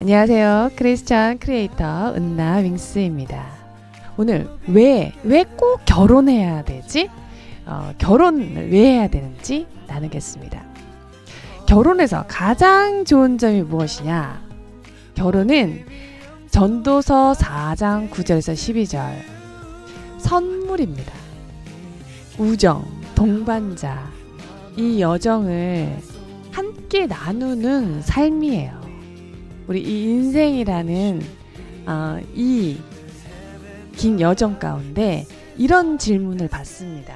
안녕하세요. 크리스천 크리에이터 은나 윙스입니다. 오늘 왜, 왜 꼭 결혼해야 되지? 어, 결혼을 왜 해야 되는지 나누겠습니다. 결혼에서 가장 좋은 점이 무엇이냐? 결혼은 전도서 4장 9절에서 12절. 선물입니다. 우정, 동반자, 이 여정을 함께 나누는 삶이에요. 우리 이 인생이라는 어, 아, 이긴 여정 가운데 이런 질문을 받습니다.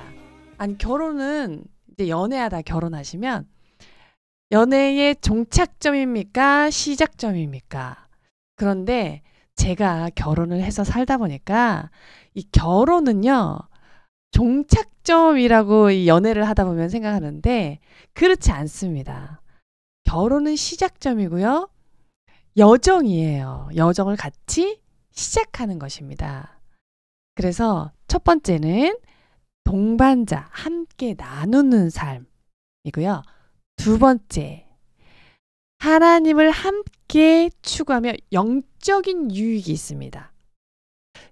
아니 결혼은 이제 연애하다 결혼하시면 연애의 종착점입니까? 시작점입니까? 그런데 제가 결혼을 해서 살다 보니까 이 결혼은요, 종착점이라고 이 연애를 하다 보면 생각하는데 그렇지 않습니다. 결혼은 시작점이고요. 여정이에요. 여정을 같이 시작하는 것입니다. 그래서 첫 번째는 동반자, 함께 나누는 삶이고요. 두 번째, 하나님을 함께 추구하며 영적인 유익이 있습니다.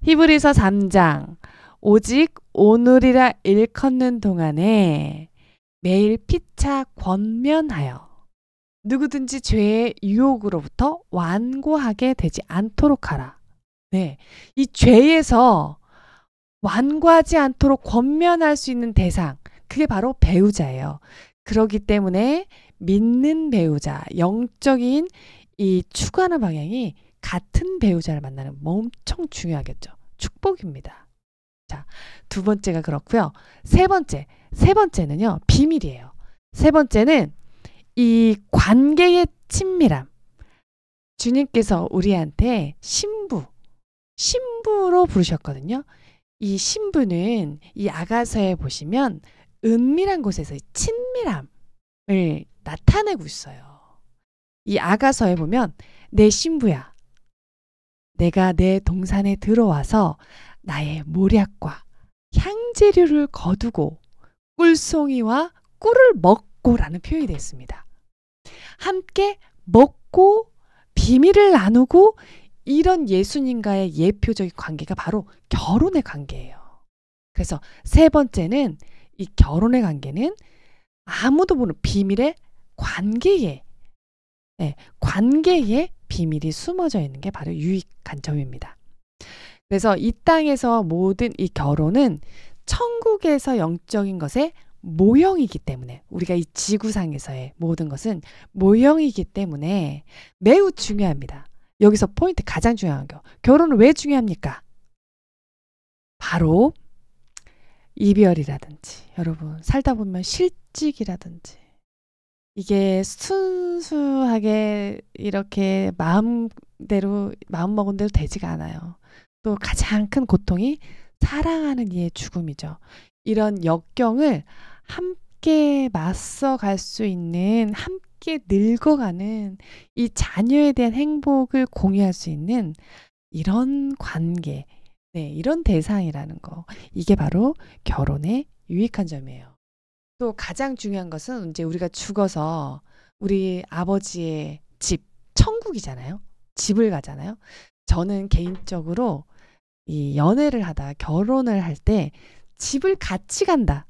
히브리서 3장, 오직 오늘이라 일컫는 동안에 매일 피차 권면하여 누구든지 죄의 유혹으로부터 완고하게 되지 않도록 하라. 네. 이 죄에서 완고하지 않도록 권면할 수 있는 대상, 그게 바로 배우자예요. 그러기 때문에 믿는 배우자, 영적인 이 추구하는 방향이 같은 배우자를 만나는 뭐 엄청 중요하겠죠. 축복입니다. 자, 두 번째가 그렇고요. 세 번째, 세 번째는요, 비밀이에요. 세 번째는 이 관계의 친밀함. 주님께서 우리한테 신부, 신부로 부르셨거든요. 이 신부는 이 아가서에 보시면 은밀한 곳에서의 친밀함을 나타내고 있어요. 이 아가서에 보면 내 신부야. 내가 내 동산에 들어와서 나의 모략과 향재료를 거두고 꿀송이와 꿀을 먹고라는 표현이 됐습니다. 함께 먹고 비밀을 나누고 이런 예수님과의 예표적인 관계가 바로 결혼의 관계예요. 그래서 세 번째는 이 결혼의 관계는 아무도 모르는 비밀의 관계에 네, 관계에 비밀이 숨어져 있는 게 바로 유익한 점입니다. 그래서 이 땅에서 모든 이 결혼은 천국에서 영적인 것에 모형이기 때문에 우리가 이 지구상에서의 모든 것은 모형이기 때문에 매우 중요합니다. 여기서 포인트 가장 중요한 게 결혼은 왜 중요합니까? 바로 이별이라든지 여러분 살다 보면 실직이라든지 이게 순수하게 이렇게 마음대로 마음 먹은 대로 되지가 않아요. 또 가장 큰 고통이 사랑하는 이의 죽음이죠. 이런 역경을 함께 맞서 갈 수 있는 함께 늙어가는 이 자녀에 대한 행복을 공유할 수 있는 이런 관계, 네, 이런 대상이라는 거. 이게 바로 결혼의 유익한 점이에요. 또 가장 중요한 것은 이제 우리가 죽어서 우리 아버지의 집, 천국이잖아요. 집을 가잖아요. 저는 개인적으로 이 연애를 하다 결혼을 할 때 집을 같이 간다.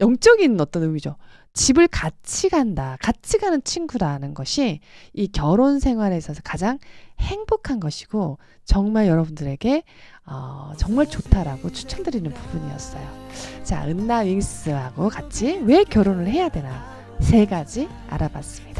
영적인 어떤 의미죠. 집을 같이 간다. 같이 가는 친구라는 것이 이 결혼 생활에 있어서 가장 행복한 것이고 정말 여러분들에게 어, 정말 좋다라고 추천드리는 부분이었어요. 자, 은나 윙스하고 같이 왜 결혼을 해야 되나 세 가지 알아봤습니다.